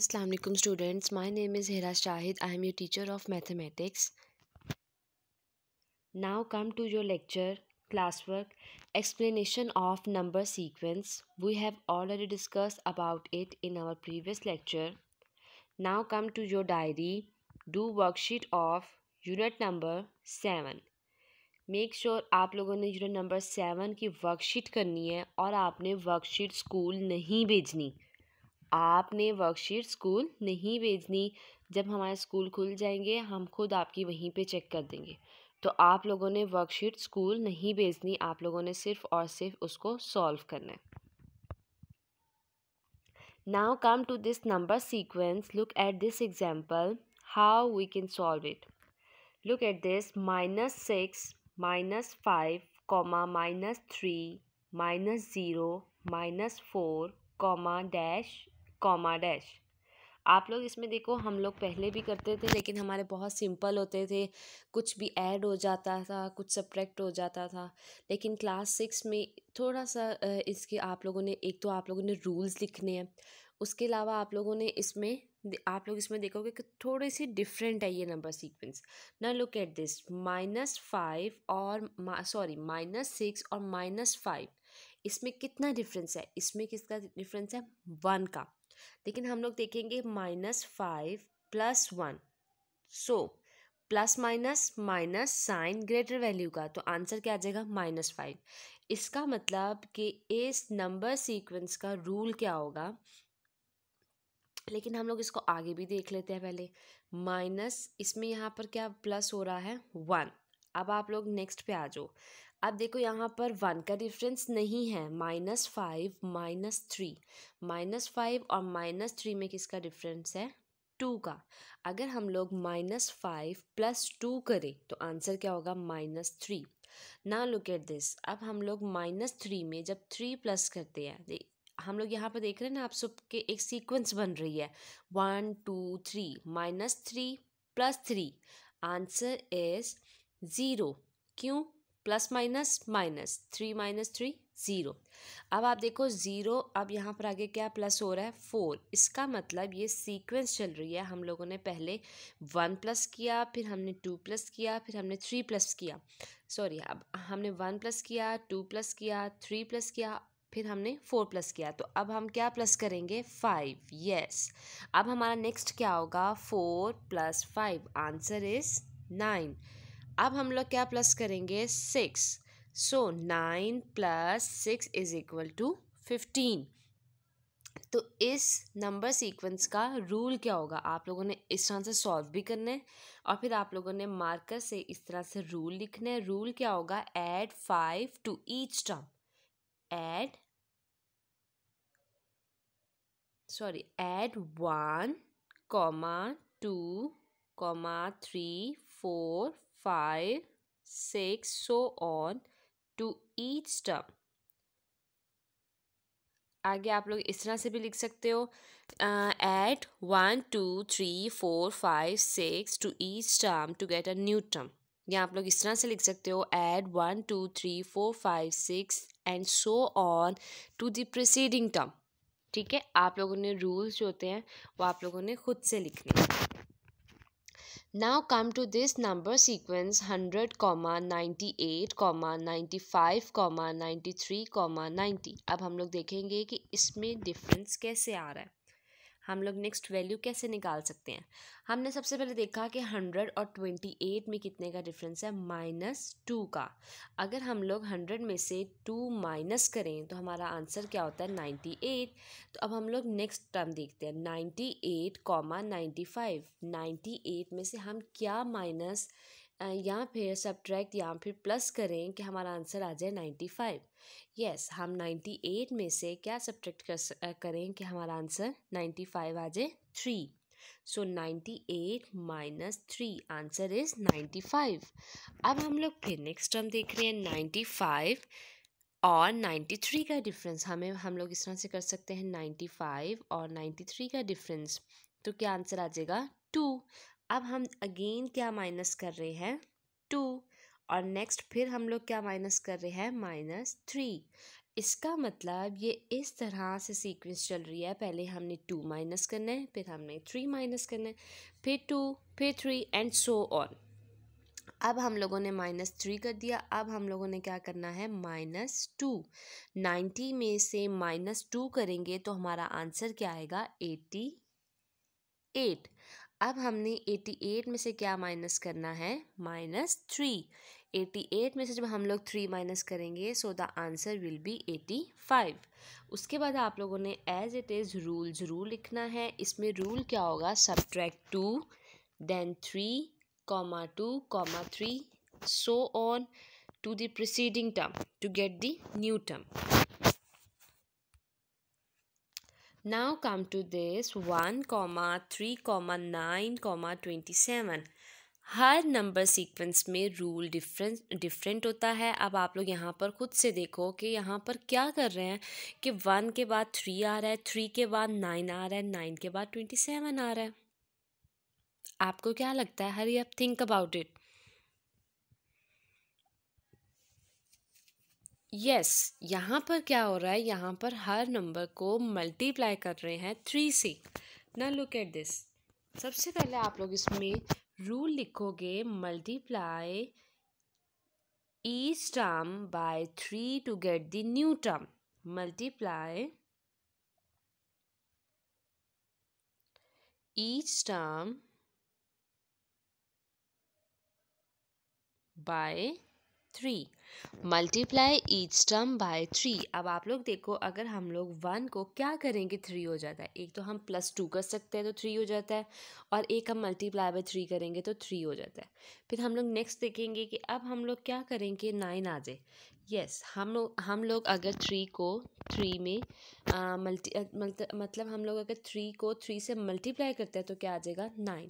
Aslam students my name is Hira Shahid I am your teacher of mathematics now come to your lecture class work explanation of number sequence we have already discuss about it in our previous lecture now come to your diary do worksheet of unit number seven make sure आप लोगों ने unit number seven की worksheet करनी है और आपने worksheet school नहीं भेजनी आपने वर्कशीट स्कूल नहीं भेजनी जब हमारे स्कूल खुल जाएंगे हम खुद आपकी वहीं पे चेक कर देंगे तो आप लोगों ने वर्कशीट स्कूल नहीं भेजनी आप लोगों ने सिर्फ और सिर्फ उसको सॉल्व करना है now come to this number sequence look at this example how we can solve it look at this minus six minus five comma minus three minus zero minus four comma dash comma dash आप लोग इसमें देखो हम लोग पहले भी करते थे लेकिन हमारे बहुत सिंपल होते थे कुछ भी ऐड हो जाता था कुछ सब्ट्रैक्ट हो जाता था लेकिन क्लास सिक्स में थोड़ा सा इसके आप लोगों ने एक तो आप लोगों ने रूल्स लिखने हैं उसके अलावा आप लोगों ने इसमें आप लोग इसमें देखोगे कि थोड़ी सी डिफरेंट है ये नंबर सीक्वेंस ना look at this minus five और सॉरी माइनस सिक्स और माइनस फाइव इसमें कितना डिफरेंस है इसमें किसका डिफरेंस है वन का लेकिन हम लोग देखेंगे minus five plus one so plus minus minus sign greater value का तो आंसर क्या आ जाएगा माइनस फाइव इसका मतलब कि इस नंबर सीक्वेंस का रूल क्या होगा लेकिन हम लोग इसको आगे भी देख लेते हैं पहले माइनस इसमें यहाँ पर क्या प्लस हो रहा है वन अब आप लोग नेक्स्ट पे आ जाओ अब देखो यहाँ पर वन का डिफरेंस नहीं है minus five minus three minus five और माइनस थ्री में किसका डिफरेंस है टू का अगर हम लोग माइनस फाइव प्लस टू करें तो आंसर क्या होगा माइनस थ्री ना लुक एट दिस अब हम लोग माइनस थ्री में जब थ्री प्लस करते हैं हम लोग यहाँ पर देख रहे हैं ना आप सबके एक सीक्वेंस बन रही है one two three minus three plus three answer is zero क्यों plus minus minus three minus three zero अब आप देखो ज़ीरो अब यहाँ पर आगे क्या प्लस हो रहा है फोर इसका मतलब ये सीक्वेंस चल रही है हम लोगों ने पहले वन प्लस किया फिर हमने टू प्लस किया फिर हमने थ्री प्लस किया सॉरी अब हमने वन प्लस किया टू प्लस किया थ्री प्लस किया फिर हमने फोर प्लस किया तो अब हम क्या प्लस करेंगे फाइव यस अब हमारा नेक्स्ट क्या होगा four plus five answer is nine अब हम लोग क्या प्लस करेंगे six so nine plus six is equal to fifteen तो इस नंबर सीक्वेंस का रूल क्या होगा आप लोगों ने इस तरह से सॉल्व भी करना है और फिर आप लोगों ने मार्कर से इस तरह से रूल लिखना है रूल क्या होगा add five to each term add sorry add one comma two comma three four five, six, so on to each term. आगे आप लोग इस तरह से भी लिख सकते हो add one two three four five six to each term to get a new term या आप लोग इस तरह से लिख सकते हो add one two three four five six and so on to the preceding term ठीक है आप लोगों ने रूल्स जो होते हैं वो आप लोगों ने खुद से लिखने Now come to this number sequence 100, comma 98, comma 95, comma 93, comma 90. अब हम लोग देखेंगे कि इसमें difference कैसे आ रहा है हम लोग नेक्स्ट वैल्यू कैसे निकाल सकते हैं हमने सबसे पहले देखा कि हंड्रेड और ट्वेंटी एट में कितने का डिफरेंस है माइनस टू का अगर हम लोग हंड्रेड में से टू माइनस करें तो हमारा आंसर क्या होता है नाइन्टी एट तो अब हम लोग नेक्स्ट टर्म देखते हैं ninety eight comma ninety five ninety eight में से हम क्या माइनस या फिर सब्ट्रैक्ट या फिर प्लस करें कि हमारा आंसर आ जाए नाइन्टी फाइव यस हम नाइन्टी एट में से क्या सब्ट्रैक्ट कर, करें कि हमारा आंसर नाइन्टी फाइव आ जाए three so ninety eight minus three answer is ninety five अब हम लोग फिर नेक्स्ट टर्म देख रहे हैं नाइन्टी फाइव और नाइन्टी थ्री का डिफरेंस हमें हम लोग इस तरह से कर सकते हैं नाइन्टी फाइव और नाइन्टी थ्री का डिफरेंस तो क्या आंसर आ जाएगा टू अब हम अगेन क्या माइनस कर रहे हैं टू और नेक्स्ट फिर हम लोग क्या माइनस कर रहे हैं माइनस थ्री इसका मतलब ये इस तरह से सीक्वेंस चल रही है पहले हमने टू माइनस करना है फिर हमने थ्री माइनस करना है फिर टू फिर थ्री एंड सो ऑन अब हम लोगों ने माइनस थ्री कर दिया अब हम लोगों ने क्या करना है माइनस टू नाइन्टी में से माइनस टू करेंगे तो हमारा आंसर क्या आएगा एटी एट अब हमने 88 में से क्या माइनस करना है माइनस थ्री एटी एट में से जब हम लोग थ्री माइनस करेंगे so the answer will be eighty five उसके बाद आप लोगों ने एज इट इज़ रूल ज़रूर लिखना है इसमें रूल क्या होगा subtract two then three comma two comma three so on to the preceding term to get the new term Now come to this 1, comma 3, comma 9, comma 27. हर number sequence में rule difference different होता है अब आप लोग यहाँ पर खुद से देखो कि यहाँ पर क्या कर रहे हैं कि वन के बाद थ्री आ रहा है थ्री के बाद नाइन आ रहा है नाइन के बाद ट्वेंटी सेवन आ रहा है आपको क्या लगता है हरी अब think about it yes yes, यहाँ पर क्या हो रहा है यहाँ पर हर नंबर को मल्टीप्लाई कर रहे हैं थ्री से ना लुक एट दिस सबसे पहले आप लोग इसमें रूल लिखोगे multiply each term by three to get the new term multiply each term by three multiply each term by three अब आप लोग देखो अगर हम लोग वन को क्या करेंगे थ्री हो जाता है एक तो हम प्लस टू कर सकते हैं तो थ्री हो जाता है और एक हम मल्टीप्लाई बाय थ्री करेंगे तो थ्री हो जाता है फिर हम लोग नेक्स्ट देखेंगे कि अब हम लोग क्या करेंगे नाइन आ जाए यस yes, हम लोग हम लोग अगर थ्री को थ्री में आ, मल्टी आ, मतलब हम लोग अगर थ्री को थ्री से मल्टीप्लाई करते हैं तो क्या आ जाएगा नाइन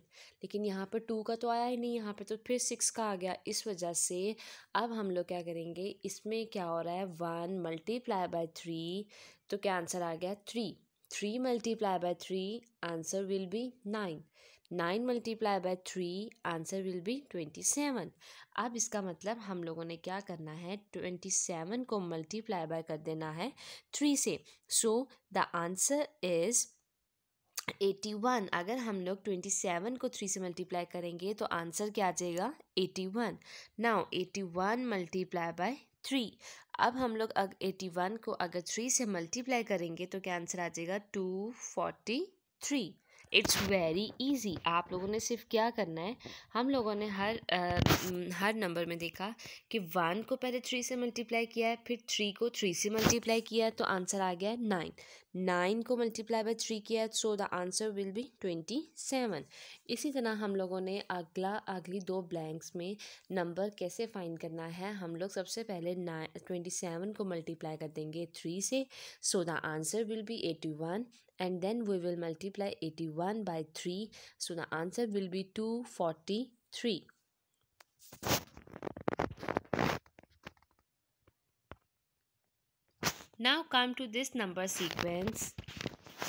लेकिन यहाँ पर टू का तो आया ही नहीं यहाँ पर तो फिर सिक्स का आ गया इस वजह से अब हम लोग क्या करेंगे इसमें क्या हो रहा है वन मल्टीप्लाई बाय थ्री तो क्या आंसर आ गया three three multiply by three answer will be nine nine multiply by three answer will be twenty seven अब इसका मतलब हम लोगों ने क्या करना है ट्वेंटी सेवन को मल्टीप्लाई बाय कर देना है थ्री से so the answer is eighty one अगर हम लोग ट्वेंटी सेवन को थ्री से मल्टीप्लाई करेंगे तो आंसर क्या आ जाएगा eighty one now eighty one multiply by three अब हम लोग अग एटी वन को अगर थ्री से मल्टीप्लाई करेंगे तो क्या आंसर आ जाएगा two forty three it's very easy आप लोगों ने सिर्फ क्या करना है हम लोगों ने हर आ, हर नंबर में देखा कि वन को पहले थ्री से मल्टीप्लाई किया है फिर थ्री को थ्री से मल्टीप्लाई किया है तो आंसर आ गया है नाइन नाइन को मल्टीप्लाई बाय थ्री किया है so the answer will be twenty seven इसी तरह हम लोगों ने अगला अगली दो ब्लैंक्स में नंबर कैसे फाइन करना है हम लोग सबसे पहले नाइन ट्वेंटी सेवन को मल्टीप्लाई कर देंगे थ्री से so the answer will be eighty one and then we will multiply 81 by 3 so the answer will be 243 now come to this number sequence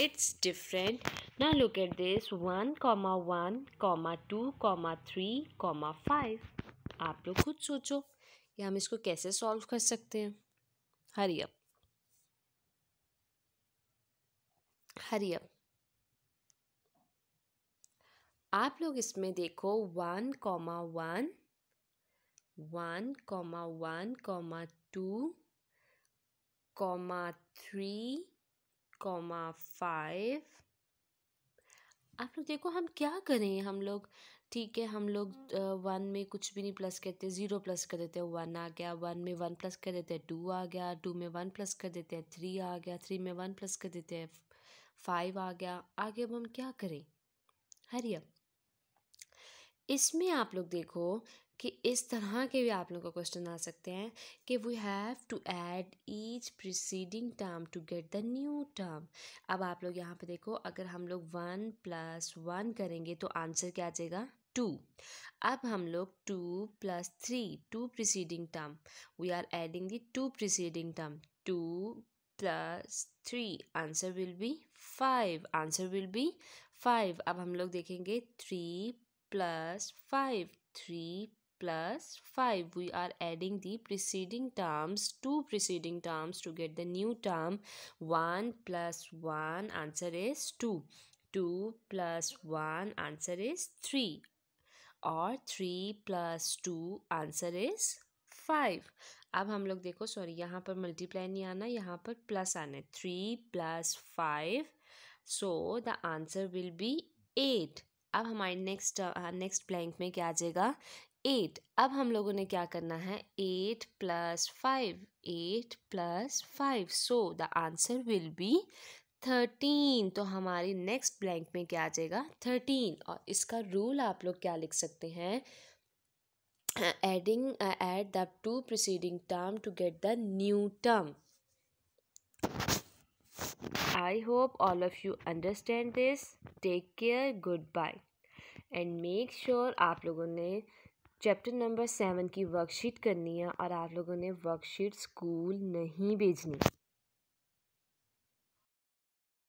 it's different now look at this 1 comma 1 comma 2 comma 3 comma 5 आप लोग खुद सोचो कि हम इसको कैसे solve कर सकते हैं हरी अप हरियम आप लोग इसमें देखो one comma one one comma one comma two comma three comma five आप लोग देखो हम क्या करें हम लोग ठीक है हम लोग वन में कुछ भी नहीं प्लस करते ज़ीरो प्लस कर देते हैं वन आ गया वन में वन प्लस कर देते हैं टू आ गया टू में वन प्लस कर देते हैं थ्री आ गया थ्री में वन प्लस कर देते हैं फाइव आ गया आगे अब हम क्या करें हरिया इसमें आप लोग देखो कि इस तरह के भी आप लोग को क्वेश्चन आ सकते हैं कि we have to add each preceding term to get the new term अब आप लोग यहाँ पे देखो अगर हम लोग वन प्लस वन करेंगे तो आंसर क्या आ जाएगा टू अब हम लोग two plus three two preceding term we are adding the two preceding term two plus three answer will be five answer will be five अब हम लोग देखेंगे three plus five three plus five we are adding the preceding terms two preceding terms to get the new term one plus one answer is two two plus one answer is three और three plus two answer is five अब हम लोग देखो sorry यहाँ पर multiply नहीं आना यहाँ पर प्लस आना है three plus five so the answer will be eight अब हमारे नेक्स्ट नेक्स्ट ब्लैंक में क्या आ जाएगा एट अब हम लोगों ने क्या करना है eight plus five eight plus five so the answer will be thirteen तो हमारी नेक्स्ट ब्लैंक में क्या आ जाएगा थर्टीन और इसका रूल आप लोग क्या लिख सकते हैं adding uh, add the two preceding term to get the new term i hope all of you understand this take care goodbye and make sure aap logo ne chapter number seven की worksheet करनी है और आप लोगों ने worksheet school नहीं भेजनी